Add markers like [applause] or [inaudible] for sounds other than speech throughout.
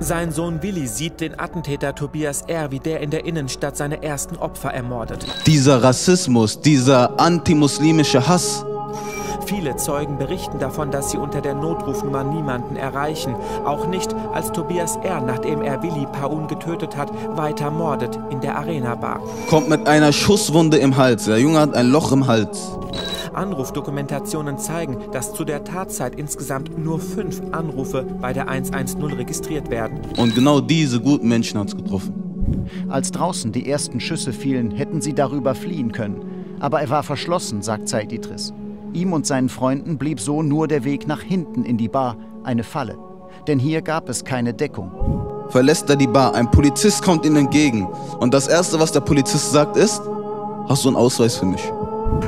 Sein Sohn Willi sieht den Attentäter Tobias R., wie der in der Innenstadt seine ersten Opfer ermordet. Dieser Rassismus, dieser antimuslimische Hass. Viele Zeugen berichten davon, dass sie unter der Notrufnummer niemanden erreichen. Auch nicht, als Tobias R., nachdem er Willi Paun getötet hat, weiter mordet in der Arena-Bar. Kommt mit einer Schusswunde im Hals. Der Junge hat ein Loch im Hals. Anrufdokumentationen zeigen, dass zu der Tatzeit insgesamt nur fünf Anrufe bei der 110 registriert werden. Und genau diese guten Menschen hat es getroffen. Als draußen die ersten Schüsse fielen, hätten sie darüber fliehen können. Aber er war verschlossen, sagt Said Idris. Ihm und seinen Freunden blieb so nur der Weg nach hinten in die Bar, eine Falle. Denn hier gab es keine Deckung. Verlässt er die Bar, ein Polizist kommt ihm entgegen. Und das Erste, was der Polizist sagt, ist, hast du einen Ausweis für mich?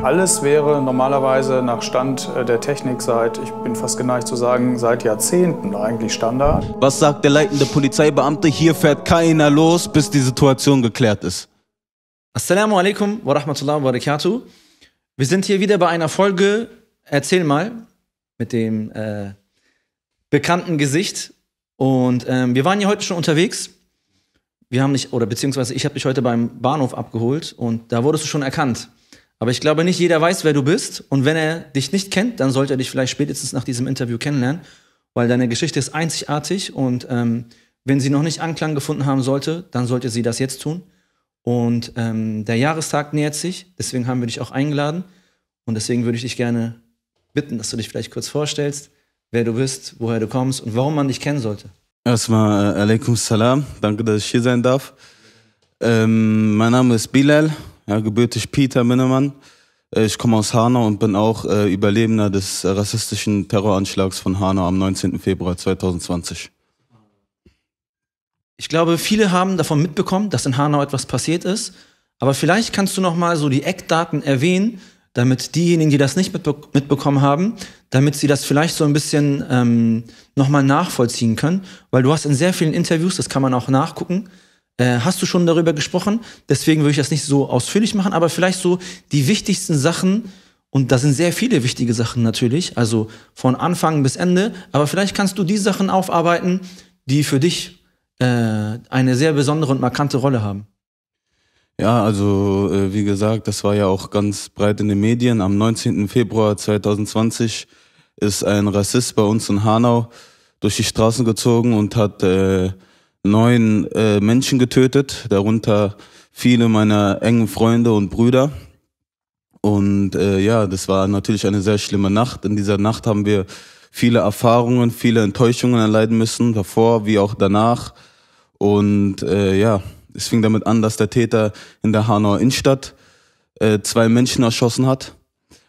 Alles wäre normalerweise nach Stand äh, der Technik seit, ich bin fast geneigt zu sagen, seit Jahrzehnten eigentlich Standard. Was sagt der leitende Polizeibeamte? Hier fährt keiner los, bis die Situation geklärt ist. Assalamu alaikum wa rahmatullahi wa barakatuh. Wir sind hier wieder bei einer Folge Erzähl mal mit dem äh, bekannten Gesicht. Und ähm, wir waren hier heute schon unterwegs. Wir haben dich, oder beziehungsweise ich habe dich heute beim Bahnhof abgeholt und da wurdest du schon erkannt. Aber ich glaube, nicht jeder weiß, wer du bist. Und wenn er dich nicht kennt, dann sollte er dich vielleicht spätestens nach diesem Interview kennenlernen, weil deine Geschichte ist einzigartig. Und ähm, wenn sie noch nicht Anklang gefunden haben sollte, dann sollte sie das jetzt tun. Und ähm, der Jahrestag nähert sich, deswegen haben wir dich auch eingeladen. Und deswegen würde ich dich gerne bitten, dass du dich vielleicht kurz vorstellst, wer du bist, woher du kommst und warum man dich kennen sollte. Erstmal äh, Alaikum Salam, danke, dass ich hier sein darf. Ähm, mein Name ist Bilal, ja, gebürtig Peter Minnemann. Äh, ich komme aus Hanau und bin auch äh, Überlebender des äh, rassistischen Terroranschlags von Hanau am 19. Februar 2020. Ich glaube, viele haben davon mitbekommen, dass in Hanau etwas passiert ist. Aber vielleicht kannst du noch mal so die Eckdaten erwähnen, damit diejenigen, die das nicht mitbe mitbekommen haben, damit sie das vielleicht so ein bisschen ähm, nochmal nachvollziehen können. Weil du hast in sehr vielen Interviews, das kann man auch nachgucken, äh, hast du schon darüber gesprochen. Deswegen würde ich das nicht so ausführlich machen, aber vielleicht so die wichtigsten Sachen. Und da sind sehr viele wichtige Sachen natürlich, also von Anfang bis Ende. Aber vielleicht kannst du die Sachen aufarbeiten, die für dich äh, eine sehr besondere und markante Rolle haben. Ja, also äh, wie gesagt, das war ja auch ganz breit in den Medien. Am 19. Februar 2020 ist ein Rassist bei uns in Hanau durch die Straßen gezogen und hat äh, neun äh, Menschen getötet, darunter viele meiner engen Freunde und Brüder. Und äh, ja, das war natürlich eine sehr schlimme Nacht. In dieser Nacht haben wir viele Erfahrungen, viele Enttäuschungen erleiden müssen, davor wie auch danach. Und äh, ja, es fing damit an, dass der Täter in der Hanauer Innenstadt äh, zwei Menschen erschossen hat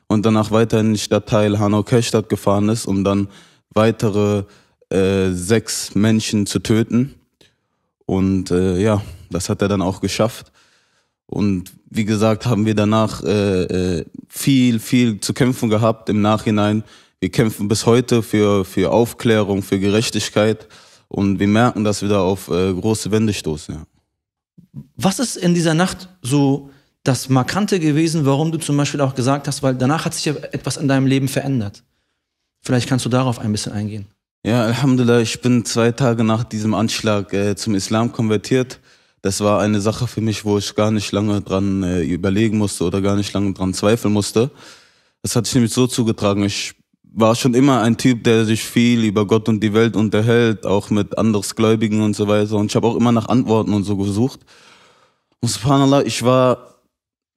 und danach weiter in den Stadtteil hanau kerstadt gefahren ist, um dann weitere äh, sechs Menschen zu töten. Und äh, ja, das hat er dann auch geschafft. Und wie gesagt, haben wir danach äh, äh, viel, viel zu kämpfen gehabt im Nachhinein. Wir kämpfen bis heute für, für Aufklärung, für Gerechtigkeit. Und wir merken, dass wir da auf äh, große Wände stoßen. Ja. Was ist in dieser Nacht so das Markante gewesen, warum du zum Beispiel auch gesagt hast, weil danach hat sich ja etwas in deinem Leben verändert? Vielleicht kannst du darauf ein bisschen eingehen. Ja, Alhamdulillah, ich bin zwei Tage nach diesem Anschlag äh, zum Islam konvertiert. Das war eine Sache für mich, wo ich gar nicht lange dran äh, überlegen musste oder gar nicht lange dran zweifeln musste. Das hat sich nämlich so zugetragen. Ich war schon immer ein Typ, der sich viel über Gott und die Welt unterhält, auch mit andersgläubigen und so weiter. Und ich habe auch immer nach Antworten und so gesucht. Und subhanallah, ich war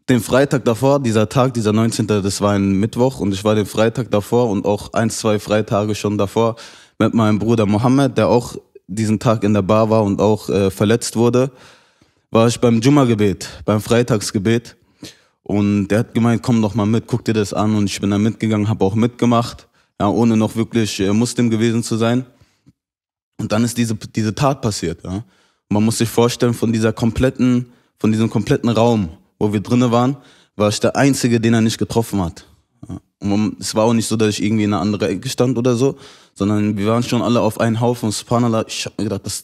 den Freitag davor, dieser Tag, dieser 19., das war ein Mittwoch und ich war den Freitag davor und auch ein, zwei Freitage schon davor, mit meinem Bruder Mohammed, der auch diesen Tag in der Bar war und auch äh, verletzt wurde, war ich beim Jumma-Gebet, beim Freitagsgebet. Und der hat gemeint, komm doch mal mit, guck dir das an. Und ich bin da mitgegangen, habe auch mitgemacht, ja, ohne noch wirklich äh, Muslim gewesen zu sein. Und dann ist diese, diese Tat passiert. Ja. man muss sich vorstellen, von dieser kompletten, von diesem kompletten Raum, wo wir drinnen waren, war ich der Einzige, den er nicht getroffen hat. Ja. Und es war auch nicht so, dass ich irgendwie in einer anderen Ecke stand oder so, sondern wir waren schon alle auf einen Haufen. Subhanallah, ich habe mir gedacht, das,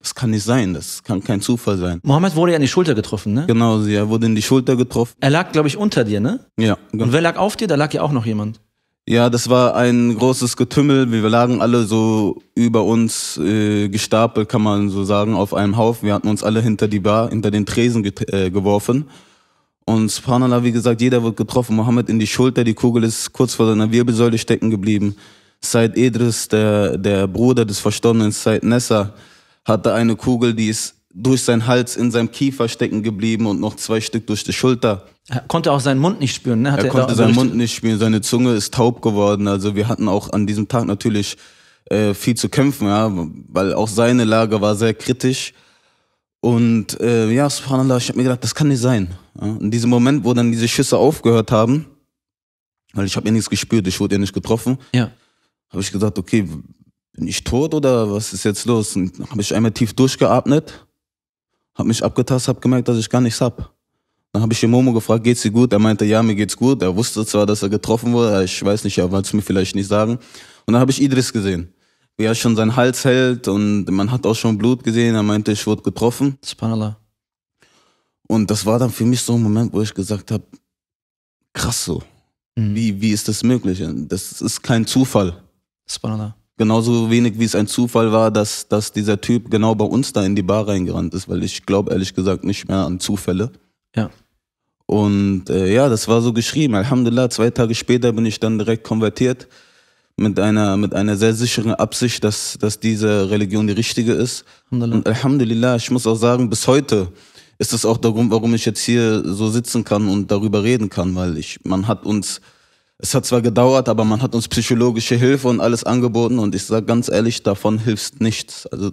das kann nicht sein, das kann kein Zufall sein. Mohammed wurde ja in die Schulter getroffen, ne? Genau, er wurde in die Schulter getroffen. Er lag, glaube ich, unter dir, ne? Ja. Genau. Und wer lag auf dir? Da lag ja auch noch jemand. Ja, das war ein großes Getümmel. Wir lagen alle so über uns äh, gestapelt, kann man so sagen, auf einem Haufen. Wir hatten uns alle hinter die Bar, hinter den Tresen äh, geworfen. Und Subhanallah, wie gesagt, jeder wird getroffen. Mohammed in die Schulter, die Kugel ist kurz vor seiner Wirbelsäule stecken geblieben. Said Idris, der, der Bruder des verstorbenen Said Nessa, hatte eine Kugel, die ist durch seinen Hals in seinem Kiefer stecken geblieben und noch zwei Stück durch die Schulter. Er konnte auch seinen Mund nicht spüren, ne? Hat er, er konnte seinen Mund nicht spüren, seine Zunge ist taub geworden. Also wir hatten auch an diesem Tag natürlich äh, viel zu kämpfen, ja, weil auch seine Lage war sehr kritisch. Und äh, ja, subhanallah, ich habe mir gedacht, das kann nicht sein. Ja? In diesem Moment, wo dann diese Schüsse aufgehört haben, weil ich habe ja nichts gespürt, ich wurde ja nicht getroffen. Ja habe ich gesagt, okay, bin ich tot oder was ist jetzt los? Und dann habe ich einmal tief durchgeatmet, habe mich abgetastet, habe gemerkt, dass ich gar nichts hab. Dann habe ich den Momo gefragt, geht's dir gut? Er meinte, ja, mir geht's gut. Er wusste zwar, dass er getroffen wurde, ich weiß nicht, er wollte es mir vielleicht nicht sagen. Und dann habe ich Idris gesehen, wie er schon seinen Hals hält und man hat auch schon Blut gesehen. Er meinte, ich wurde getroffen. Subhanallah. Und das war dann für mich so ein Moment, wo ich gesagt habe, krass so. Mhm. Wie, wie ist das möglich? Das ist kein Zufall. Spannender. Genauso wenig wie es ein Zufall war, dass, dass dieser Typ genau bei uns da in die Bar reingerannt ist, weil ich glaube ehrlich gesagt nicht mehr an Zufälle. Ja. Und äh, ja, das war so geschrieben. Alhamdulillah, zwei Tage später bin ich dann direkt konvertiert mit einer, mit einer sehr sicheren Absicht, dass, dass diese Religion die richtige ist. Alhamdulillah. Und Alhamdulillah, ich muss auch sagen, bis heute ist es auch darum, warum ich jetzt hier so sitzen kann und darüber reden kann, weil ich, man hat uns es hat zwar gedauert, aber man hat uns psychologische Hilfe und alles angeboten und ich sage ganz ehrlich, davon hilft nichts. Also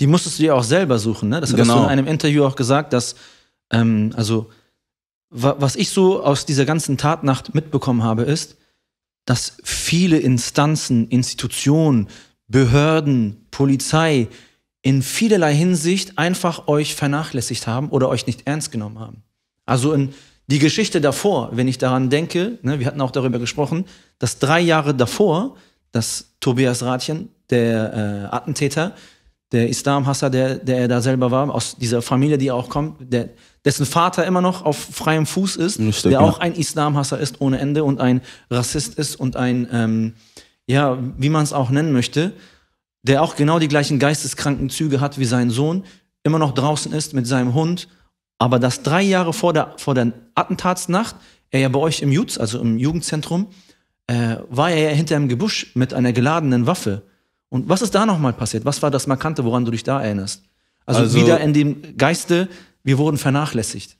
die musstest du ja auch selber suchen, ne? Das hast genau. du in einem Interview auch gesagt, dass ähm, also wa was ich so aus dieser ganzen Tatnacht mitbekommen habe, ist, dass viele Instanzen, Institutionen, Behörden, Polizei in vielerlei Hinsicht einfach euch vernachlässigt haben oder euch nicht ernst genommen haben. Also in die Geschichte davor, wenn ich daran denke, ne, wir hatten auch darüber gesprochen, dass drei Jahre davor, dass Tobias Ratchen, der äh, Attentäter, der Islamhasser, der, der er da selber war, aus dieser Familie, die er auch kommt, der, dessen Vater immer noch auf freiem Fuß ist, Stück, der ja. auch ein Islamhasser ist ohne Ende und ein Rassist ist und ein, ähm, ja, wie man es auch nennen möchte, der auch genau die gleichen geisteskranken Züge hat wie sein Sohn, immer noch draußen ist mit seinem Hund aber dass drei Jahre vor der, vor der Attentatsnacht er ja bei euch im Jutz, also im Jugendzentrum, äh, war er ja hinter einem Gebüsch mit einer geladenen Waffe. Und was ist da nochmal passiert? Was war das Markante, woran du dich da erinnerst? Also, also wieder in dem Geiste, wir wurden vernachlässigt.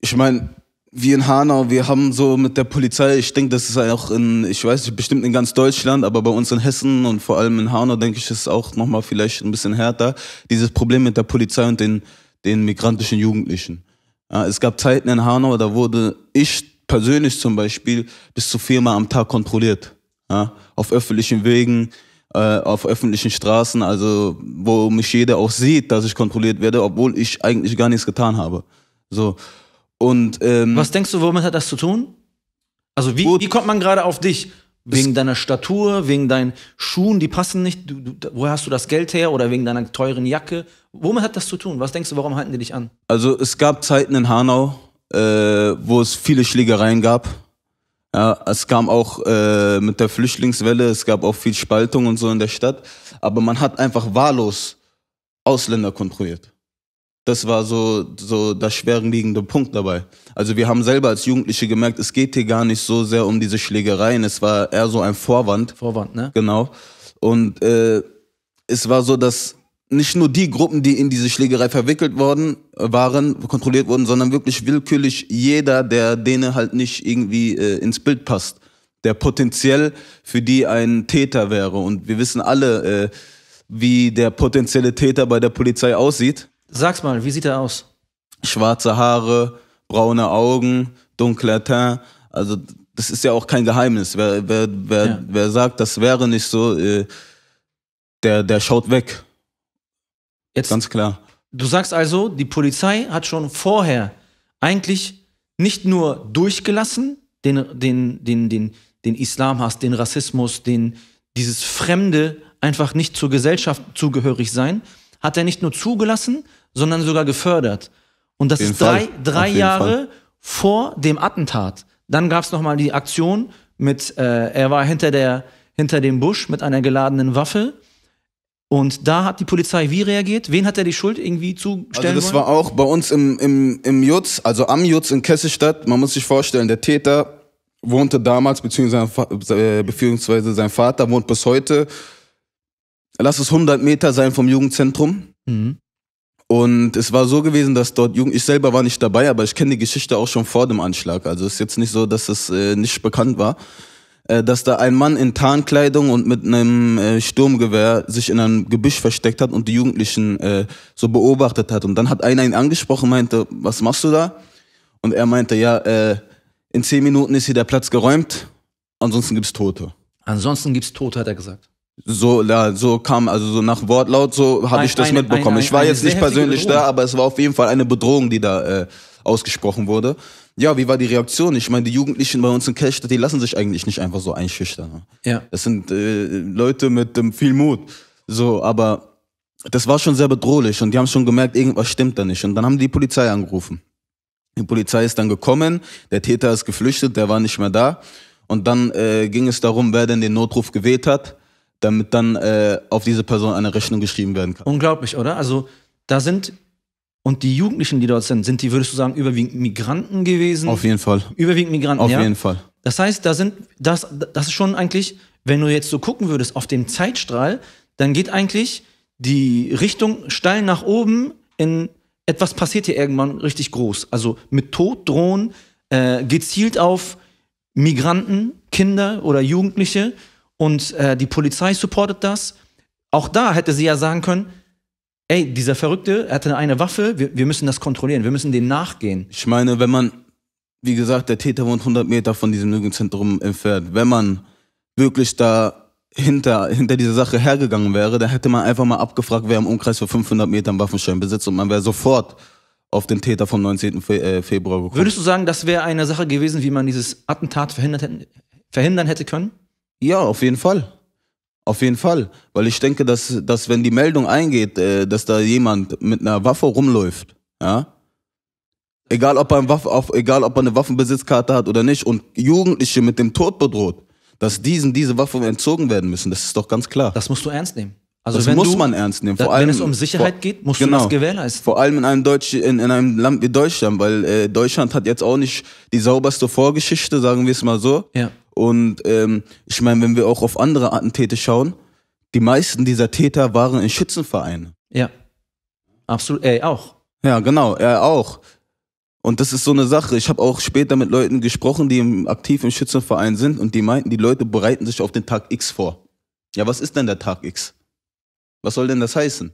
Ich meine, wir in Hanau, wir haben so mit der Polizei, ich denke, das ist auch in, ich weiß nicht, bestimmt in ganz Deutschland, aber bei uns in Hessen und vor allem in Hanau, denke ich, ist es auch nochmal vielleicht ein bisschen härter, dieses Problem mit der Polizei und den den migrantischen Jugendlichen. Ja, es gab Zeiten in Hanau, da wurde ich persönlich zum Beispiel bis zu viermal am Tag kontrolliert. Ja, auf öffentlichen Wegen, äh, auf öffentlichen Straßen, also wo mich jeder auch sieht, dass ich kontrolliert werde, obwohl ich eigentlich gar nichts getan habe. So. Und, ähm, Was denkst du, womit hat das zu tun? Also wie, wie kommt man gerade auf dich? Wegen deiner Statur, wegen deinen Schuhen, die passen nicht. Du, du, woher hast du das Geld her? Oder wegen deiner teuren Jacke? Womit hat das zu tun? Was denkst du, warum halten die dich an? Also es gab Zeiten in Hanau, äh, wo es viele Schlägereien gab. Ja, es kam auch äh, mit der Flüchtlingswelle, es gab auch viel Spaltung und so in der Stadt. Aber man hat einfach wahllos Ausländer kontrolliert. Das war so, so der schwerwiegende Punkt dabei. Also wir haben selber als Jugendliche gemerkt, es geht hier gar nicht so sehr um diese Schlägereien. Es war eher so ein Vorwand. Vorwand, ne? Genau. Und äh, es war so, dass nicht nur die Gruppen, die in diese Schlägerei verwickelt worden äh, waren, kontrolliert wurden, sondern wirklich willkürlich jeder, der denen halt nicht irgendwie äh, ins Bild passt, der potenziell für die ein Täter wäre. Und wir wissen alle, äh, wie der potenzielle Täter bei der Polizei aussieht. Sag's mal, wie sieht er aus? Schwarze Haare, braune Augen, dunkler Teint. Also, das ist ja auch kein Geheimnis. Wer, wer, wer, ja. wer sagt, das wäre nicht so, äh, der, der schaut weg. Jetzt, Ganz klar. Du sagst also, die Polizei hat schon vorher eigentlich nicht nur durchgelassen, den, den, den, den, den Islamhass, den Rassismus, den, dieses Fremde einfach nicht zur Gesellschaft zugehörig sein, hat er nicht nur zugelassen, sondern sogar gefördert. Und das ist drei, drei Jahre Fall. vor dem Attentat. Dann gab es nochmal die Aktion mit, äh, er war hinter, der, hinter dem Busch mit einer geladenen Waffe. Und da hat die Polizei wie reagiert? Wen hat er die Schuld irgendwie zugestellt? Also das wollen? war auch bei uns im, im, im Jutz, also am Jutz in Kesselstadt. Man muss sich vorstellen, der Täter wohnte damals, beziehungsweise, äh, beziehungsweise sein Vater wohnt bis heute lass es 100 Meter sein vom Jugendzentrum. Mhm. Und es war so gewesen, dass dort Jugend, ich selber war nicht dabei, aber ich kenne die Geschichte auch schon vor dem Anschlag. Also es ist jetzt nicht so, dass es äh, nicht bekannt war, äh, dass da ein Mann in Tarnkleidung und mit einem äh, Sturmgewehr sich in einem Gebüsch versteckt hat und die Jugendlichen äh, so beobachtet hat. Und dann hat einer ihn angesprochen, meinte, was machst du da? Und er meinte, ja, äh, in zehn Minuten ist hier der Platz geräumt, ansonsten gibt's Tote. Ansonsten gibt's Tote, hat er gesagt. So, ja, so kam, also so nach Wortlaut, so habe ich das eine, mitbekommen. Eine, eine, ich war jetzt nicht persönlich da, aber es war auf jeden Fall eine Bedrohung, die da äh, ausgesprochen wurde. Ja, wie war die Reaktion? Ich meine, die Jugendlichen bei uns in Kelchstadt, die lassen sich eigentlich nicht einfach so einschüchtern. Ne? Ja. Das sind äh, Leute mit ähm, viel Mut. So, aber das war schon sehr bedrohlich und die haben schon gemerkt, irgendwas stimmt da nicht. Und dann haben die Polizei angerufen. Die Polizei ist dann gekommen, der Täter ist geflüchtet, der war nicht mehr da. Und dann äh, ging es darum, wer denn den Notruf gewählt hat damit dann äh, auf diese Person eine Rechnung geschrieben werden kann. Unglaublich, oder? Also da sind und die Jugendlichen, die dort sind, sind die, würdest du sagen, überwiegend Migranten gewesen? Auf jeden Fall. Überwiegend Migranten. Auf ja? jeden Fall. Das heißt, da sind, das, das ist schon eigentlich, wenn du jetzt so gucken würdest auf dem Zeitstrahl, dann geht eigentlich die Richtung steil nach oben in etwas passiert hier irgendwann richtig groß. Also mit Tod drohen, äh, gezielt auf Migranten, Kinder oder Jugendliche und äh, die Polizei supportet das. Auch da hätte sie ja sagen können, ey, dieser Verrückte hatte eine Waffe, wir, wir müssen das kontrollieren, wir müssen dem nachgehen. Ich meine, wenn man, wie gesagt, der Täter wohnt 100 Meter von diesem Jugendzentrum entfernt, wenn man wirklich da hinter, hinter dieser Sache hergegangen wäre, dann hätte man einfach mal abgefragt, wer im Umkreis für 500 Meter einen Waffenschein besitzt und man wäre sofort auf den Täter vom 19. Fe äh, Februar gekommen. Würdest du sagen, das wäre eine Sache gewesen, wie man dieses Attentat verhindert, verhindern hätte können? Ja, auf jeden Fall. Auf jeden Fall. Weil ich denke, dass, dass wenn die Meldung eingeht, äh, dass da jemand mit einer Waffe rumläuft, ja, egal ob, er eine Waffe, auf, egal ob er eine Waffenbesitzkarte hat oder nicht, und Jugendliche mit dem Tod bedroht, dass diesen diese Waffen entzogen werden müssen, das ist doch ganz klar. Das musst du ernst nehmen. Also das muss du, man ernst nehmen. Vor da, allem, wenn es um Sicherheit vor, geht, musst genau, du das gewährleisten. Vor allem in einem, Deutsch, in, in einem Land wie Deutschland, weil äh, Deutschland hat jetzt auch nicht die sauberste Vorgeschichte, sagen wir es mal so. Ja. Und ähm, ich meine, wenn wir auch auf andere Attentäte schauen, die meisten dieser Täter waren in Schützenvereinen. Ja. Absolut. Er auch. Ja, genau, er auch. Und das ist so eine Sache. Ich habe auch später mit Leuten gesprochen, die im, aktiv im Schützenverein sind und die meinten, die Leute bereiten sich auf den Tag X vor. Ja, was ist denn der Tag X? Was soll denn das heißen?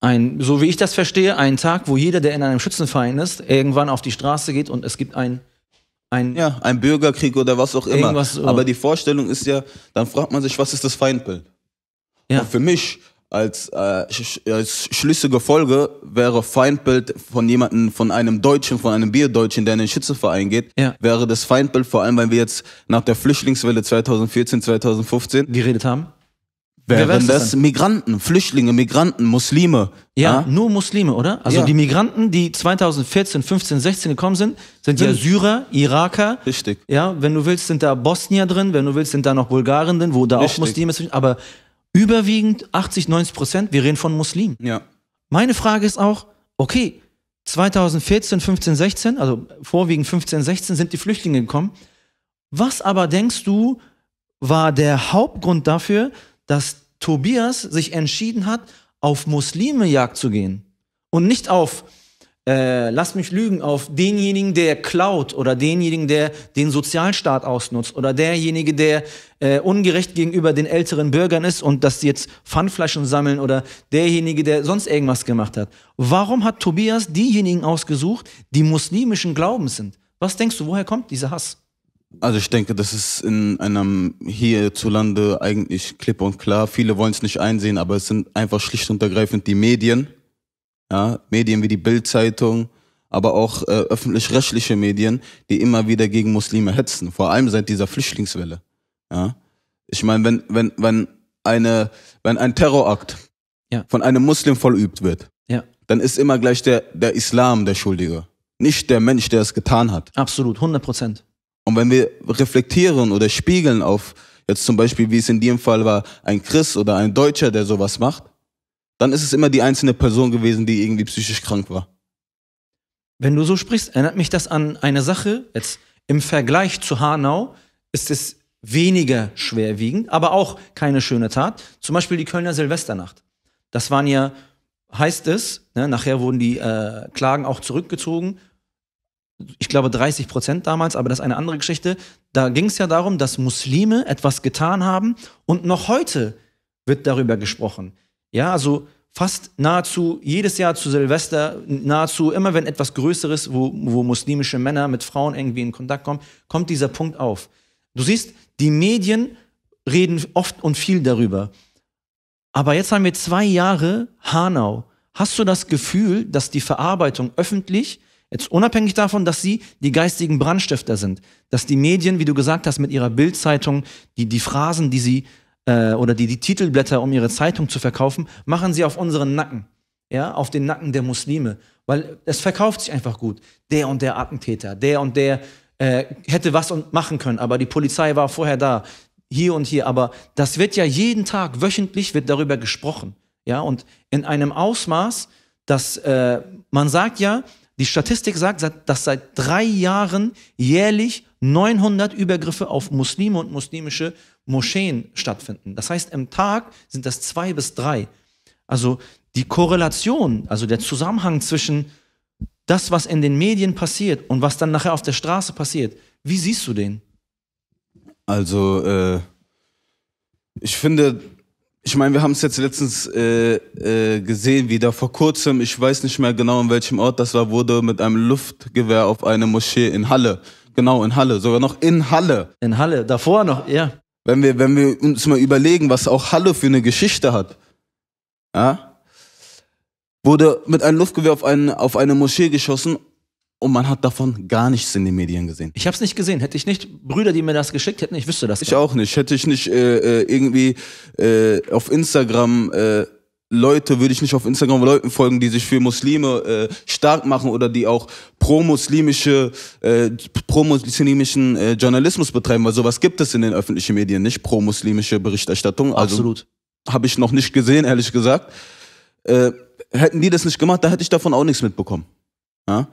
Ein, so wie ich das verstehe, ein Tag, wo jeder, der in einem Schützenverein ist, irgendwann auf die Straße geht und es gibt ein ein ja, ein Bürgerkrieg oder was auch immer. Äh, Aber die Vorstellung ist ja, dann fragt man sich, was ist das Feindbild? Ja. Und für mich als, äh, als schlüssige Folge wäre Feindbild von jemandem, von einem Deutschen, von einem Bierdeutschen, der in den Schützenverein geht, ja. wäre das Feindbild, vor allem, weil wir jetzt nach der Flüchtlingswelle 2014, 2015 geredet haben wären das, das Migranten, Flüchtlinge, Migranten, Muslime. Ja, ah? nur Muslime, oder? Also ja. die Migranten, die 2014, 15, 16 gekommen sind, sind ja Syrer, Iraker. Richtig. Ja, wenn du willst, sind da Bosnier drin, wenn du willst, sind da noch Bulgaren drin, wo da Richtig. auch Muslime sind. Aber überwiegend 80, 90 Prozent, wir reden von Muslimen. Ja. Meine Frage ist auch, okay, 2014, 15, 16, also vorwiegend 15, 16 sind die Flüchtlinge gekommen. Was aber denkst du, war der Hauptgrund dafür, dass Tobias sich entschieden hat, auf Muslime Jagd zu gehen und nicht auf, äh, lass mich lügen, auf denjenigen, der klaut oder denjenigen, der den Sozialstaat ausnutzt oder derjenige, der äh, ungerecht gegenüber den älteren Bürgern ist und dass sie jetzt Pfandflaschen sammeln oder derjenige, der sonst irgendwas gemacht hat. Warum hat Tobias diejenigen ausgesucht, die muslimischen Glaubens sind? Was denkst du, woher kommt dieser Hass? Also ich denke, das ist in einem hierzulande eigentlich klipp und klar. Viele wollen es nicht einsehen, aber es sind einfach schlicht und ergreifend die Medien. Ja, Medien wie die Bildzeitung, aber auch äh, öffentlich-rechtliche Medien, die immer wieder gegen Muslime hetzen. Vor allem seit dieser Flüchtlingswelle. Ja. Ich meine, wenn, wenn, wenn eine, wenn ein Terrorakt ja. von einem Muslim vollübt wird, ja. dann ist immer gleich der, der Islam der Schuldige. Nicht der Mensch, der es getan hat. Absolut, 100 Prozent. Und wenn wir reflektieren oder spiegeln auf jetzt zum Beispiel, wie es in dem Fall war, ein Christ oder ein Deutscher, der sowas macht, dann ist es immer die einzelne Person gewesen, die irgendwie psychisch krank war. Wenn du so sprichst, erinnert mich das an eine Sache. Jetzt im Vergleich zu Hanau ist es weniger schwerwiegend, aber auch keine schöne Tat. Zum Beispiel die Kölner Silvesternacht. Das waren ja, heißt es, ne, nachher wurden die äh, Klagen auch zurückgezogen, ich glaube 30 Prozent damals, aber das ist eine andere Geschichte. Da ging es ja darum, dass Muslime etwas getan haben und noch heute wird darüber gesprochen. Ja, also fast nahezu jedes Jahr zu Silvester, nahezu immer wenn etwas Größeres, wo, wo muslimische Männer mit Frauen irgendwie in Kontakt kommen, kommt dieser Punkt auf. Du siehst, die Medien reden oft und viel darüber. Aber jetzt haben wir zwei Jahre Hanau. Hast du das Gefühl, dass die Verarbeitung öffentlich Jetzt unabhängig davon, dass sie die geistigen Brandstifter sind, dass die Medien, wie du gesagt hast, mit ihrer Bildzeitung, die, die Phrasen, die sie äh, oder die, die Titelblätter, um ihre Zeitung zu verkaufen, machen sie auf unseren Nacken, ja, auf den Nacken der Muslime, weil es verkauft sich einfach gut. Der und der Attentäter, der und der äh, hätte was und machen können, aber die Polizei war vorher da, hier und hier. Aber das wird ja jeden Tag, wöchentlich wird darüber gesprochen, ja, und in einem Ausmaß, dass äh, man sagt ja, die Statistik sagt, dass seit drei Jahren jährlich 900 Übergriffe auf Muslime und muslimische Moscheen stattfinden. Das heißt, im Tag sind das zwei bis drei. Also die Korrelation, also der Zusammenhang zwischen das, was in den Medien passiert und was dann nachher auf der Straße passiert, wie siehst du den? Also, äh, ich finde, ich meine, wir haben es jetzt letztens äh, äh, gesehen, wieder vor kurzem, ich weiß nicht mehr genau, in welchem Ort das war, wurde mit einem Luftgewehr auf eine Moschee in Halle. Genau, in Halle, sogar noch in Halle. In Halle, davor noch, ja. Wenn wir, wenn wir uns mal überlegen, was auch Halle für eine Geschichte hat, ja, wurde mit einem Luftgewehr auf, einen, auf eine Moschee geschossen und man hat davon gar nichts in den Medien gesehen. Ich habe es nicht gesehen. Hätte ich nicht Brüder, die mir das geschickt hätten, ich wüsste das. Ich dann. auch nicht. Hätte ich nicht äh, äh, irgendwie äh, auf Instagram äh, Leute würde ich nicht auf Instagram Leuten folgen, die sich für Muslime äh, stark machen oder die auch pro-muslimische, äh, pro-muslimischen äh, Journalismus betreiben, weil sowas gibt es in den öffentlichen Medien nicht, pro-muslimische Berichterstattung. Also Absolut. Habe ich noch nicht gesehen, ehrlich gesagt. Äh, hätten die das nicht gemacht, da hätte ich davon auch nichts mitbekommen. Ja?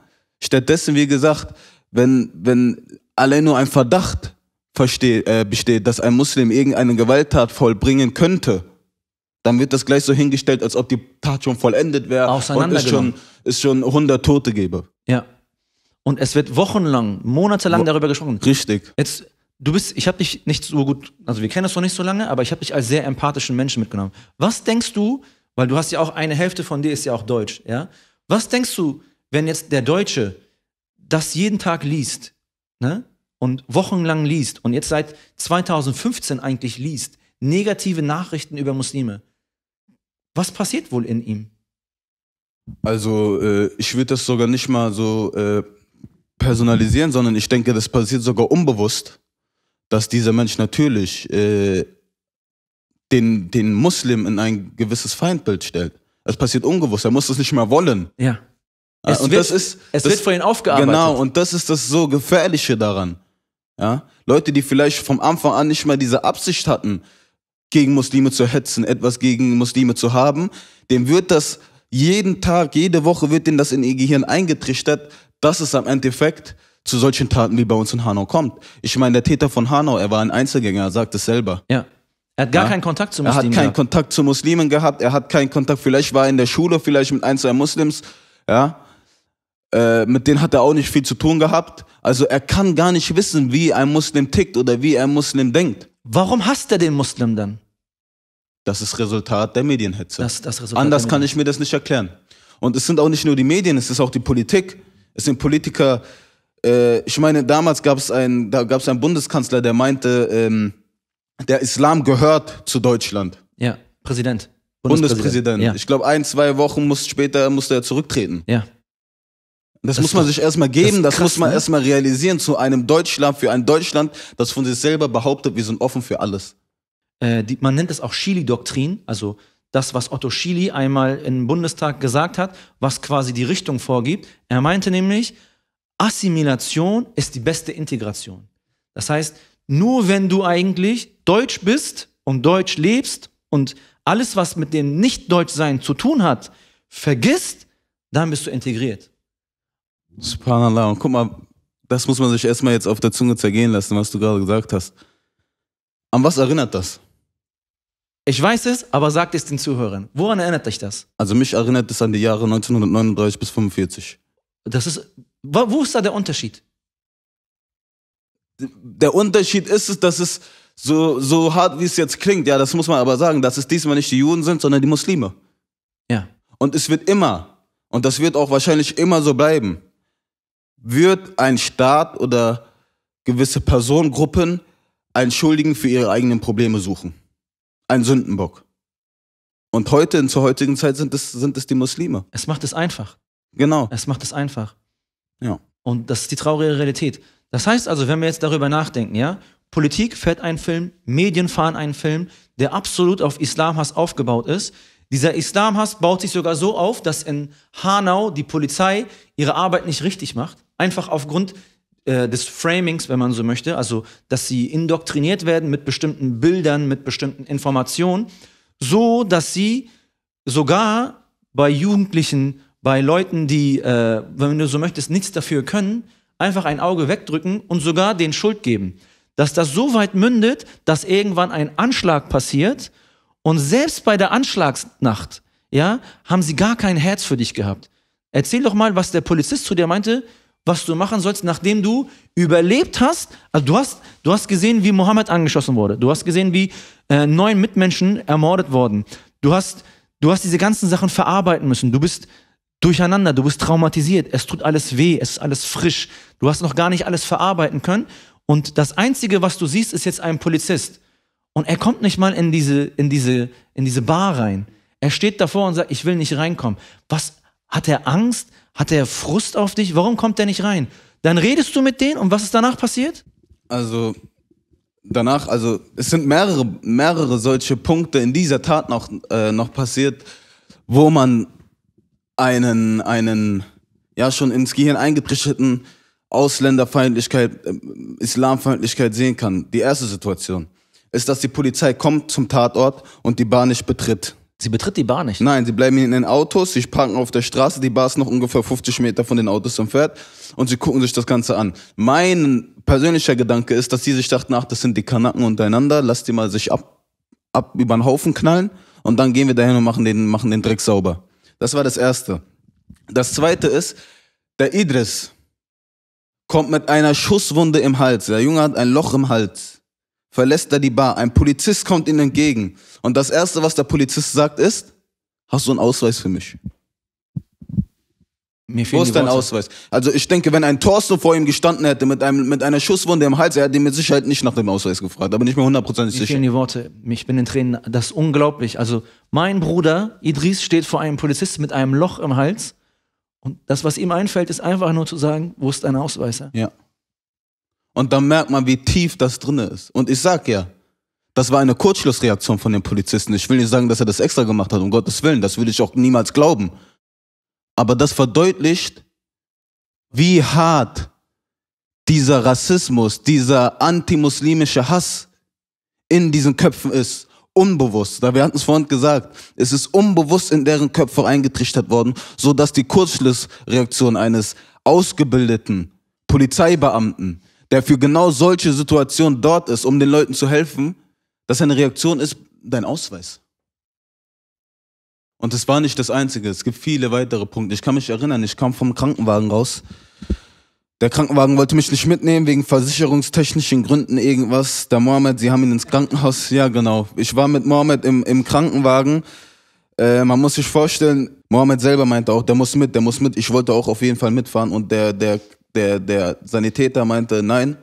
Stattdessen, wie gesagt, wenn, wenn allein nur ein Verdacht versteht, äh, besteht, dass ein Muslim irgendeine Gewalttat vollbringen könnte, dann wird das gleich so hingestellt, als ob die Tat schon vollendet wäre und es schon, es schon 100 Tote gäbe. Ja. Und es wird wochenlang, monatelang Wo darüber gesprochen. Richtig. Jetzt, du bist, ich habe dich nicht so gut, also wir kennen das noch nicht so lange, aber ich habe dich als sehr empathischen Menschen mitgenommen. Was denkst du, weil du hast ja auch eine Hälfte von dir ist ja auch deutsch, ja? Was denkst du, wenn jetzt der Deutsche das jeden Tag liest ne, und wochenlang liest und jetzt seit 2015 eigentlich liest, negative Nachrichten über Muslime, was passiert wohl in ihm? Also äh, ich würde das sogar nicht mal so äh, personalisieren, sondern ich denke, das passiert sogar unbewusst, dass dieser Mensch natürlich äh, den, den Muslim in ein gewisses Feindbild stellt. Es passiert unbewusst, er muss es nicht mehr wollen. Ja. Es äh, und wird, das ist, es das, wird von ihnen aufgearbeitet. Genau, und das ist das so Gefährliche daran. Ja? Leute, die vielleicht vom Anfang an nicht mal diese Absicht hatten, gegen Muslime zu hetzen, etwas gegen Muslime zu haben, dem wird das jeden Tag, jede Woche wird denen das in ihr Gehirn eingetrichtert, dass es am Endeffekt zu solchen Taten wie bei uns in Hanau kommt. Ich meine, der Täter von Hanau, er war ein Einzelgänger, er sagt es selber. Ja. Er hat gar ja. keinen Kontakt zu Muslimen. gehabt. Er hat keinen gehabt. Kontakt zu Muslimen gehabt, er hat keinen Kontakt, vielleicht war er in der Schule, vielleicht mit ein, zwei Muslims, ja äh, mit denen hat er auch nicht viel zu tun gehabt. Also er kann gar nicht wissen, wie ein Muslim tickt oder wie ein Muslim denkt. Warum hasst er den Muslim dann? Das ist Resultat der Medienhetze. Das, das Resultat Anders der kann ich mir das nicht erklären. Und es sind auch nicht nur die Medien, es ist auch die Politik. Es sind Politiker. Äh, ich meine, damals gab es einen, da einen Bundeskanzler, der meinte, ähm, der Islam gehört zu Deutschland. Ja, Präsident. Bundespräsident. Bundespräsident. Ja. Ich glaube, ein, zwei Wochen muss später musste er zurücktreten. Ja. Das, das muss man sich erstmal geben, das, das krass, muss man ne? erstmal realisieren zu einem Deutschland, für ein Deutschland, das von sich selber behauptet, wir sind offen für alles. Äh, die, man nennt es auch Chili-Doktrin, also das, was Otto Schily einmal im Bundestag gesagt hat, was quasi die Richtung vorgibt. Er meinte nämlich, Assimilation ist die beste Integration. Das heißt, nur wenn du eigentlich deutsch bist und deutsch lebst und alles, was mit dem Nicht-Deutschsein zu tun hat, vergisst, dann bist du integriert. Subhanallah. Und guck mal, das muss man sich erstmal jetzt auf der Zunge zergehen lassen, was du gerade gesagt hast. An was erinnert das? Ich weiß es, aber sag es den Zuhörern. Woran erinnert dich das? Also mich erinnert es an die Jahre 1939 bis 1945. Das ist, wo ist da der Unterschied? Der Unterschied ist, dass es so, so hart, wie es jetzt klingt, ja, das muss man aber sagen, dass es diesmal nicht die Juden sind, sondern die Muslime. Ja. Und es wird immer, und das wird auch wahrscheinlich immer so bleiben, wird ein Staat oder gewisse Personengruppen einen Schuldigen für ihre eigenen Probleme suchen. Ein Sündenbock. Und heute, zur heutigen Zeit, sind es, sind es die Muslime. Es macht es einfach. Genau. Es macht es einfach. Ja. Und das ist die traurige Realität. Das heißt also, wenn wir jetzt darüber nachdenken, ja, Politik fährt einen Film, Medien fahren einen Film, der absolut auf Islamhass aufgebaut ist. Dieser Islamhass baut sich sogar so auf, dass in Hanau die Polizei ihre Arbeit nicht richtig macht einfach aufgrund äh, des Framings, wenn man so möchte, also dass sie indoktriniert werden mit bestimmten Bildern, mit bestimmten Informationen, so dass sie sogar bei Jugendlichen, bei Leuten, die, äh, wenn du so möchtest, nichts dafür können, einfach ein Auge wegdrücken und sogar den Schuld geben. Dass das so weit mündet, dass irgendwann ein Anschlag passiert und selbst bei der Anschlagsnacht, ja, haben sie gar kein Herz für dich gehabt. Erzähl doch mal, was der Polizist zu dir meinte, was du machen sollst, nachdem du überlebt hast. Also du hast, du hast gesehen, wie Mohammed angeschossen wurde. Du hast gesehen, wie äh, neun Mitmenschen ermordet wurden. Du hast, du hast diese ganzen Sachen verarbeiten müssen. Du bist durcheinander, du bist traumatisiert. Es tut alles weh, es ist alles frisch. Du hast noch gar nicht alles verarbeiten können. Und das Einzige, was du siehst, ist jetzt ein Polizist. Und er kommt nicht mal in diese, in diese, in diese Bar rein. Er steht davor und sagt, ich will nicht reinkommen. Was hat er Angst? Hat er Frust auf dich? Warum kommt der nicht rein? Dann redest du mit denen und was ist danach passiert? Also, danach, also es sind mehrere, mehrere solche Punkte in dieser Tat noch, äh, noch passiert, wo man einen, einen ja schon ins Gehirn eingetrichterten Ausländerfeindlichkeit, äh, Islamfeindlichkeit sehen kann. Die erste Situation ist, dass die Polizei kommt zum Tatort und die Bahn nicht betritt. Sie betritt die Bar nicht. Nein, sie bleiben in den Autos, sie parken auf der Straße, die Bar ist noch ungefähr 50 Meter von den Autos entfernt und sie gucken sich das Ganze an. Mein persönlicher Gedanke ist, dass sie sich dachten, ach, das sind die Kanaken untereinander, lass die mal sich ab, ab über den Haufen knallen und dann gehen wir dahin und machen den, machen den Dreck sauber. Das war das Erste. Das Zweite ist, der Idris kommt mit einer Schusswunde im Hals. Der Junge hat ein Loch im Hals verlässt er die Bar. Ein Polizist kommt ihm entgegen. Und das Erste, was der Polizist sagt, ist, hast du einen Ausweis für mich? Mir Wo ist dein Ausweis? Also ich denke, wenn ein Torso vor ihm gestanden hätte mit, einem, mit einer Schusswunde im Hals, er hätte ihn mit Sicherheit nicht nach dem Ausweis gefragt, Da bin ich mir hundertprozentig sicher. Mir die Worte. Ich bin in Tränen. Das ist unglaublich. Also mein Bruder Idris steht vor einem Polizisten mit einem Loch im Hals und das, was ihm einfällt, ist einfach nur zu sagen, wo ist dein Ausweis? Ja. Und dann merkt man, wie tief das drinne ist. Und ich sag ja, das war eine Kurzschlussreaktion von dem Polizisten. Ich will nicht sagen, dass er das extra gemacht hat, um Gottes Willen. Das würde ich auch niemals glauben. Aber das verdeutlicht, wie hart dieser Rassismus, dieser antimuslimische Hass in diesen Köpfen ist. Unbewusst, da wir hatten es vorhin gesagt, es ist unbewusst in deren Köpfe eingetrichtert worden, sodass die Kurzschlussreaktion eines ausgebildeten Polizeibeamten, der für genau solche Situationen dort ist, um den Leuten zu helfen, dass seine Reaktion ist dein Ausweis. Und es war nicht das Einzige, es gibt viele weitere Punkte. Ich kann mich erinnern, ich kam vom Krankenwagen raus. Der Krankenwagen wollte mich nicht mitnehmen wegen versicherungstechnischen Gründen irgendwas. Der Mohammed, sie haben ihn ins Krankenhaus. Ja, genau. Ich war mit Mohammed im, im Krankenwagen. Äh, man muss sich vorstellen, Mohammed selber meinte auch, der muss mit, der muss mit. Ich wollte auch auf jeden Fall mitfahren und der, der der, der Sanitäter meinte, nein,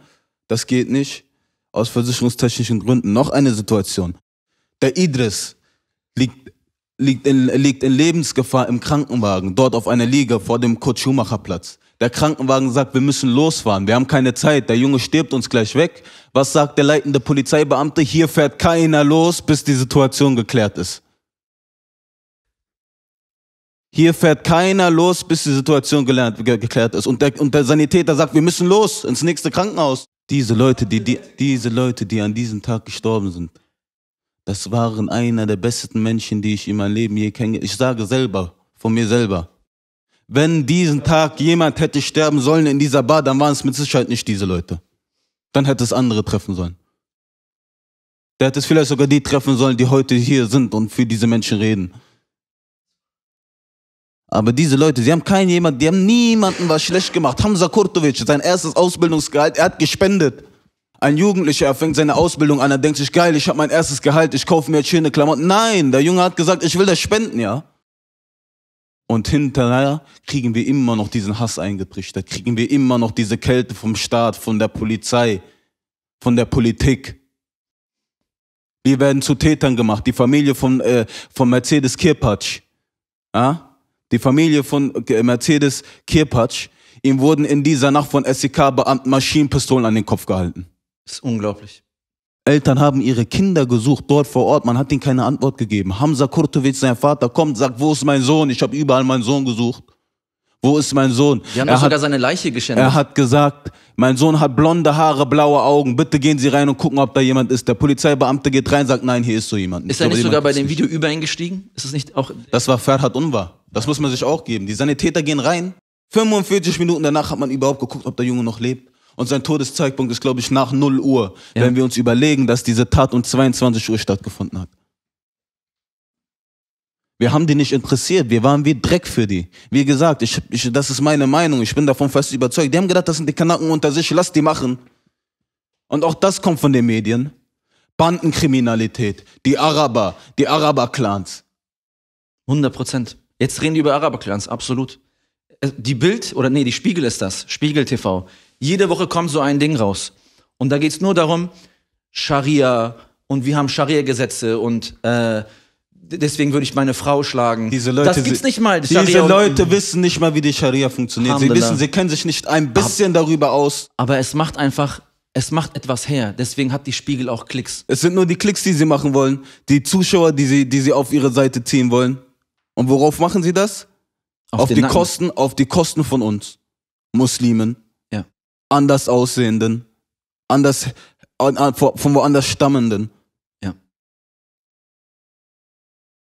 das geht nicht, aus versicherungstechnischen Gründen. Noch eine Situation. Der Idris liegt, liegt, in, liegt in Lebensgefahr im Krankenwagen, dort auf einer Liege vor dem Kurt-Schumacher-Platz. Der Krankenwagen sagt, wir müssen losfahren, wir haben keine Zeit, der Junge stirbt uns gleich weg. Was sagt der leitende Polizeibeamte? Hier fährt keiner los, bis die Situation geklärt ist. Hier fährt keiner los, bis die Situation gelernt, ge geklärt ist. Und der, und der Sanitäter sagt, wir müssen los ins nächste Krankenhaus. Diese Leute, die, die, diese Leute, die an diesem Tag gestorben sind, das waren einer der besten Menschen, die ich in meinem Leben je kenne. Ich sage selber, von mir selber. Wenn diesen Tag jemand hätte sterben sollen in dieser Bar, dann waren es mit Sicherheit nicht diese Leute. Dann hätte es andere treffen sollen. Der hätte es vielleicht sogar die treffen sollen, die heute hier sind und für diese Menschen reden. Aber diese Leute, sie haben keinen jemand, die haben niemanden was schlecht gemacht. Hamza Kurtovic, sein erstes Ausbildungsgehalt, er hat gespendet. Ein Jugendlicher, fängt seine Ausbildung an, er denkt sich, geil, ich habe mein erstes Gehalt, ich kaufe mir jetzt schöne Klamotten. Nein, der Junge hat gesagt, ich will das spenden, ja. Und hinterher kriegen wir immer noch diesen Hass eingetrichtert, kriegen wir immer noch diese Kälte vom Staat, von der Polizei, von der Politik. Wir werden zu Tätern gemacht, die Familie von, äh, von Mercedes Kirpatsch. Ja? die Familie von äh, Mercedes Kirpatsch, ihm wurden in dieser Nacht von SEK-Beamten Maschinenpistolen an den Kopf gehalten. Das ist unglaublich. Eltern haben ihre Kinder gesucht dort vor Ort, man hat ihnen keine Antwort gegeben. Hamza Kurtovic, sein Vater, kommt, sagt, wo ist mein Sohn? Ich habe überall meinen Sohn gesucht. Wo ist mein Sohn? Die haben er hat, sogar seine Leiche geschändet. Er hat gesagt, mein Sohn hat blonde Haare, blaue Augen. Bitte gehen Sie rein und gucken, ob da jemand ist. Der Polizeibeamte geht rein, und sagt, nein, hier ist so jemand. Ist er nicht sogar bei dem Video über ihn gestiegen? Ist es nicht auch? Das war Ferhat Unwar. Das muss man sich auch geben. Die Sanitäter gehen rein. 45 Minuten danach hat man überhaupt geguckt, ob der Junge noch lebt. Und sein Todeszeitpunkt ist, glaube ich, nach 0 Uhr, ja. wenn wir uns überlegen, dass diese Tat um 22 Uhr stattgefunden hat. Wir haben die nicht interessiert. Wir waren wie Dreck für die. Wie gesagt, ich, ich, das ist meine Meinung. Ich bin davon fest überzeugt. Die haben gedacht, das sind die Kanaken unter sich. Lass die machen. Und auch das kommt von den Medien. Bandenkriminalität. Die Araber. Die Araber-Clans. 100 Prozent. Jetzt reden die über Araberclans, absolut. Äh, die Bild, oder nee, die Spiegel ist das, Spiegel TV. Jede Woche kommt so ein Ding raus. Und da geht es nur darum, Scharia und wir haben Scharia-Gesetze und äh, deswegen würde ich meine Frau schlagen. Diese Leute, das gibt's nicht mal. Die diese Leute wissen nicht mal, wie die Scharia funktioniert. Sie wissen, sie kennen sich nicht ein bisschen aber, darüber aus. Aber es macht einfach, es macht etwas her. Deswegen hat die Spiegel auch Klicks. Es sind nur die Klicks, die sie machen wollen. Die Zuschauer, die sie, die sie auf ihre Seite ziehen wollen. Und worauf machen sie das? Auf, auf die Kosten, auf die Kosten von uns. Muslimen. Ja. Anders aussehenden. Anders, von woanders stammenden. Ja.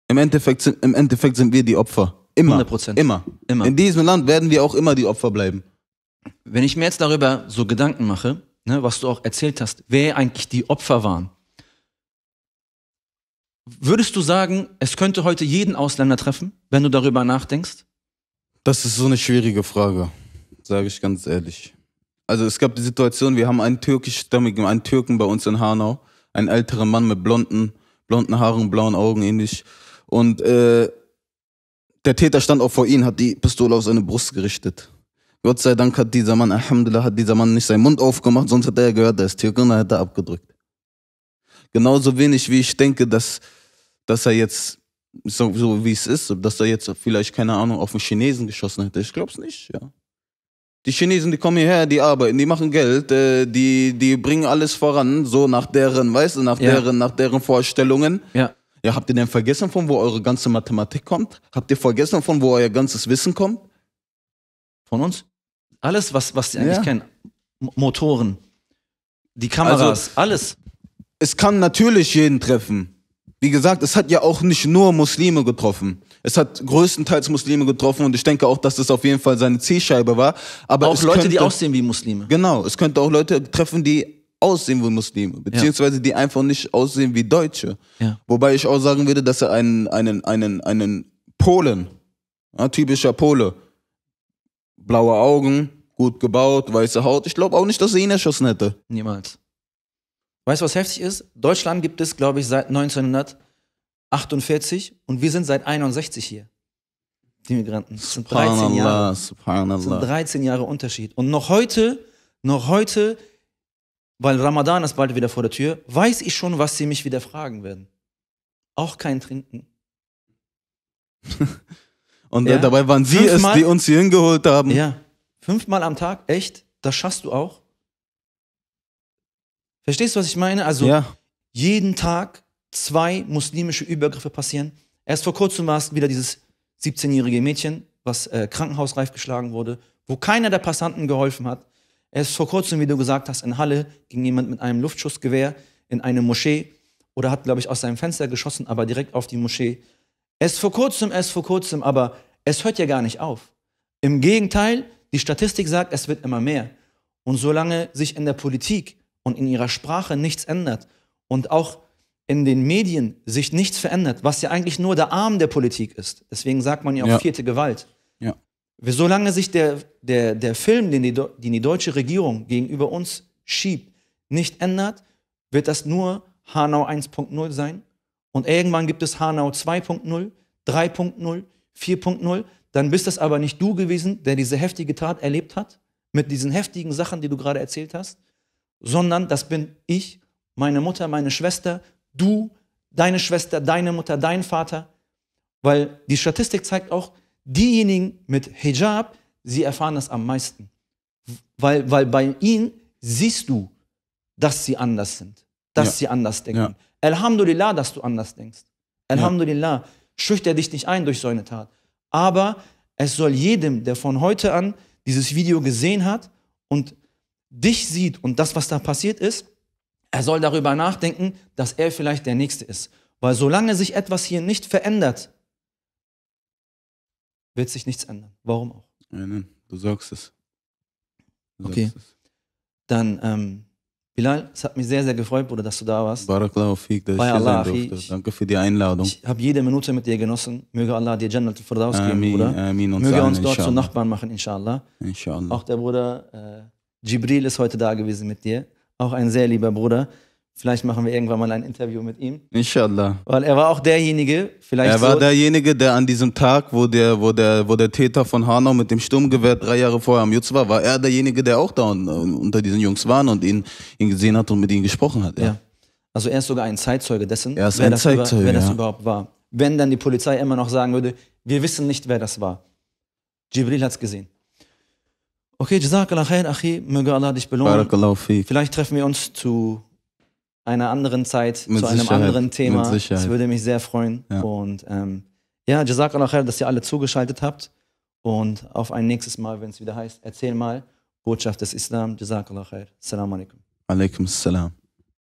Im Endeffekt sind, im Endeffekt sind wir die Opfer. Immer. 100%. Immer. Immer. In diesem Land werden wir auch immer die Opfer bleiben. Wenn ich mir jetzt darüber so Gedanken mache, ne, was du auch erzählt hast, wer eigentlich die Opfer waren, Würdest du sagen, es könnte heute jeden Ausländer treffen, wenn du darüber nachdenkst? Das ist so eine schwierige Frage, sage ich ganz ehrlich. Also es gab die Situation, wir haben einen türkischstämmigen, einen Türken bei uns in Hanau, einen älteren Mann mit blonden, blonden Haaren, blauen Augen ähnlich. Und äh, der Täter stand auch vor ihm, hat die Pistole auf seine Brust gerichtet. Gott sei Dank hat dieser Mann, Alhamdulillah, hat dieser Mann nicht seinen Mund aufgemacht, sonst hätte er gehört, er ist Türke und dann hätte er abgedrückt. Genauso wenig, wie ich denke, dass, dass er jetzt, so, so wie es ist, dass er jetzt vielleicht, keine Ahnung, auf einen Chinesen geschossen hätte. Ich glaube es nicht, ja. Die Chinesen, die kommen hierher, die arbeiten, die machen Geld, äh, die, die bringen alles voran, so nach deren, weißt du, nach ja. deren, nach deren Vorstellungen. Ja. Ja, habt ihr denn vergessen, von wo eure ganze Mathematik kommt? Habt ihr vergessen, von wo euer ganzes Wissen kommt? Von uns? Alles, was, was die eigentlich ja. kennen. M Motoren, die Kameras, also, alles es kann natürlich jeden treffen. Wie gesagt, es hat ja auch nicht nur Muslime getroffen. Es hat größtenteils Muslime getroffen und ich denke auch, dass das auf jeden Fall seine Zielscheibe war. Aber auch Leute, könnte, die aussehen wie Muslime. Genau, es könnte auch Leute treffen, die aussehen wie Muslime, beziehungsweise die einfach nicht aussehen wie Deutsche. Ja. Wobei ich auch sagen würde, dass er einen, einen, einen, einen Polen, ja, typischer Pole, blaue Augen, gut gebaut, weiße Haut, ich glaube auch nicht, dass er ihn erschossen hätte. Niemals. Weißt du, was heftig ist? Deutschland gibt es, glaube ich, seit 1948 und wir sind seit 61 hier. Die Migranten. Das sind 13 Jahre. Das sind 13 Jahre Unterschied. Und noch heute, noch heute, weil Ramadan ist bald wieder vor der Tür, weiß ich schon, was sie mich wieder fragen werden. Auch kein Trinken. [laughs] und äh, ja? dabei waren sie Fünfmal, es, die uns hier hingeholt haben. Ja. Fünfmal am Tag, echt? Das schaffst du auch? Verstehst du, was ich meine? Also ja. jeden Tag zwei muslimische Übergriffe passieren. Erst vor kurzem war es wieder dieses 17-jährige Mädchen, was äh, krankenhausreif geschlagen wurde, wo keiner der Passanten geholfen hat. Erst vor kurzem, wie du gesagt hast, in Halle ging jemand mit einem Luftschussgewehr in eine Moschee oder hat, glaube ich, aus seinem Fenster geschossen, aber direkt auf die Moschee. Erst vor kurzem, erst vor kurzem, aber es hört ja gar nicht auf. Im Gegenteil, die Statistik sagt, es wird immer mehr. Und solange sich in der Politik und in ihrer Sprache nichts ändert und auch in den Medien sich nichts verändert, was ja eigentlich nur der Arm der Politik ist. Deswegen sagt man ja auch ja. vierte Gewalt. Ja. Solange sich der, der, der Film, den die, den die deutsche Regierung gegenüber uns schiebt, nicht ändert, wird das nur Hanau 1.0 sein. Und irgendwann gibt es Hanau 2.0, 3.0, 4.0. Dann bist das aber nicht du gewesen, der diese heftige Tat erlebt hat, mit diesen heftigen Sachen, die du gerade erzählt hast, sondern das bin ich, meine Mutter, meine Schwester, du, deine Schwester, deine Mutter, dein Vater. Weil die Statistik zeigt auch, diejenigen mit Hijab, sie erfahren das am meisten. Weil, weil bei ihnen siehst du, dass sie anders sind, dass ja. sie anders denken. Ja. Alhamdulillah, dass du anders denkst. Alhamdulillah, ja. schüchter dich nicht ein durch so eine Tat. Aber es soll jedem, der von heute an dieses Video gesehen hat und dich sieht und das, was da passiert ist, er soll darüber nachdenken, dass er vielleicht der Nächste ist. Weil solange sich etwas hier nicht verändert, wird sich nichts ändern. Warum auch? Amen. Du sagst es. Du okay. Sagst es. Dann, ähm, Bilal, es hat mich sehr, sehr gefreut, Bruder, dass du da warst. Barakallahu fiqh, dass Bei ich hier sein durfte. Danke für die Einladung. Ich habe jede Minute mit dir genossen. Möge Allah dir Jannat al geben, Bruder. Amin, Möge uns dort zu Nachbarn machen, inshallah. Inshallah. Auch der Bruder... Äh, Jibril ist heute da gewesen mit dir, auch ein sehr lieber Bruder. Vielleicht machen wir irgendwann mal ein Interview mit ihm. Inshallah. Weil er war auch derjenige, vielleicht. Er war so derjenige, der an diesem Tag, wo der, wo der, wo der Täter von Hanau mit dem Sturmgewehr drei Jahre vorher am Jutz war, war er derjenige, der auch da unter diesen Jungs war und ihn, ihn gesehen hat und mit ihnen gesprochen hat. Ja. ja. Also er ist sogar ein Zeitzeuge dessen, er ist wer, ein das Zeitzeuge, über, wer ja. überhaupt war. Wenn dann die Polizei immer noch sagen würde, wir wissen nicht, wer das war. Jibril hat es gesehen. Okay, Jazakallah khair, Achi, möge Allah dich belohnen. Barakallahu fiqh. Vielleicht treffen wir uns zu einer anderen Zeit, mit zu einem Sicherheit, anderen Thema. Das würde mich sehr freuen. Ja. Und ähm, ja, Jazakallah khair, dass ihr alle zugeschaltet habt. Und auf ein nächstes Mal, wenn es wieder heißt, erzähl mal Botschaft des Islam. Jazakallah khair. Assalamu alaikum. Alaikum assalam.